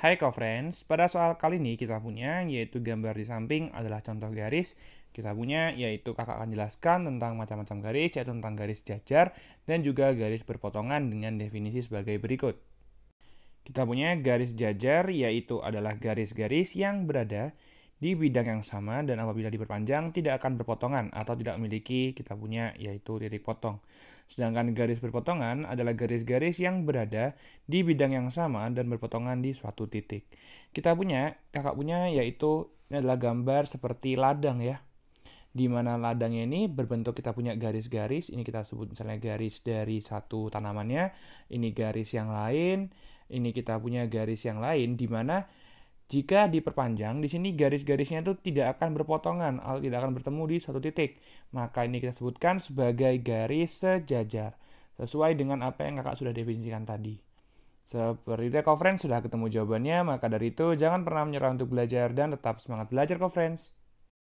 Hai co-friends, pada soal kali ini kita punya yaitu gambar di samping adalah contoh garis. Kita punya yaitu kakak akan jelaskan tentang macam-macam garis, yaitu tentang garis jajar dan juga garis berpotongan dengan definisi sebagai berikut. Kita punya garis jajar yaitu adalah garis-garis yang berada di bidang yang sama dan apabila diperpanjang tidak akan berpotongan atau tidak memiliki kita punya yaitu titik potong. Sedangkan garis berpotongan adalah garis-garis yang berada di bidang yang sama dan berpotongan di suatu titik. Kita punya, kakak punya yaitu ini adalah gambar seperti ladang ya. Di mana ladangnya ini berbentuk kita punya garis-garis, ini kita sebut misalnya garis dari satu tanamannya, ini garis yang lain, ini kita punya garis yang lain di mana jika diperpanjang, di sini garis-garisnya itu tidak akan berpotongan atau tidak akan bertemu di satu titik. Maka ini kita sebutkan sebagai garis sejajar, sesuai dengan apa yang kakak sudah definisikan tadi. Seperti itu, ya, friends sudah ketemu jawabannya, maka dari itu jangan pernah menyerah untuk belajar dan tetap semangat belajar, friends.